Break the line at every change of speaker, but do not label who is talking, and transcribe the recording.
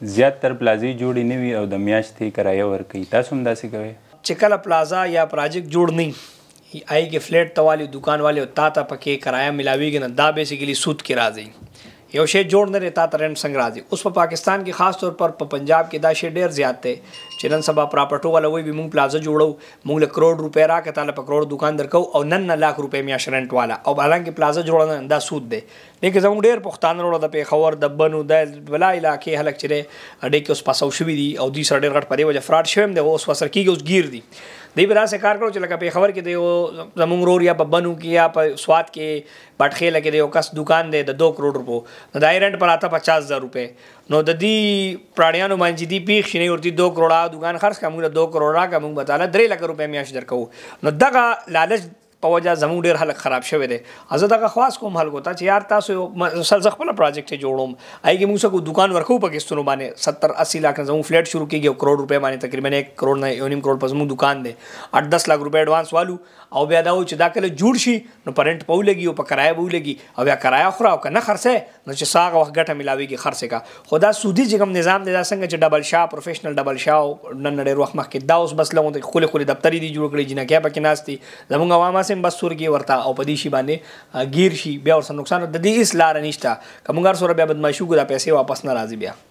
زیات تر پلازي جوړې نه وي او د میاشتې کرایه ورکوي تاسو هم داسې کوئ چې کله پلازا یا پراجیکټ جوړ نه آئیږي فلیټ ته والی دکان والی او تا ته پکې کرایه ملاویږي نه دا بیسیکلی سود کې راځي یو شی جوړ نه لري تا ته رنټ څنګه راځي اوس په پاکستان کې خاص طور پر په پنجاب کې دا شی ډیر زیات دی چې نن سبا پراپرټو ولا وي موږ پلازا جوړو موږ له کروڑ روپۍ راکې تاله په کروڑ دکان درکو او نن نه لاک روپۍ میاش رنټ والا او حالانکه پلازا جوړنه دا سود دی لیکن زموږ ډیر پښتانه وروړو د پیښور د بنو د بلا علاقې هلک چره اډې کې اوس پاسو شوې دي او دوی سره ډیر غټ پرې وجه فراډ شوم دی اوس وسر کیږي اوس گیر دي دی به داسې کار کړو چې لکه پیښور کې دی او زمونږ رور یا په بنو کې یا په سواد کې پټخې لګې دی او کس دکان دی د 2 کروڑ روپو نو دای رنٹ پر آتا پچاس ہزار روپے نو د دې پراړیانو باندې دی پیښ شنه ورته 2 کروڑا دوکان خرڅ کوم 2 کروڑا کوم بتاله 3 لک روپے میاش درکو نو دغه لالچ په وجه زموږ ډیر حالت خراب شوه دي زه دغه خاص کوم حل کوتا چې یار تاسو مسل خپل پروجیکټ جوړوم ایګي موږ سکو دکان ورکو پاکستان باندې 70 80 لک زموږ فلیټ شروع کیږي او کروڑ روپے باندې تقریبا 1 کروڑ نه یو نیم کروڑ پس موږ دکان دی 8 10 لک روپے اډوانس والو او بیا دا و چې دا کله جوړ شي نو پرنٹ پاو لګي او په کرایه وو لګي او بیا کرایه خورا او کنه خرڅه نو چې ساغه وخت ګټه ملاويږي خرڅه کا خدا سودی جګم نظام دی دا څنګه چې ډبل شاه پروفیشنل ډبل شاه نن ډېر وخت مخکې دا اوس بس لمو خله خله دفتری دی جوړ کړی جنہ کې پکې ناشتي زمونږ عوامه سم بس سورګي ورته او په دې شی باندې گیر شي بیا ورسره نقصان د دې اس لار نشته کومګار سره بیا بدمعشو کو دا پیسې واپس نه راځي بیا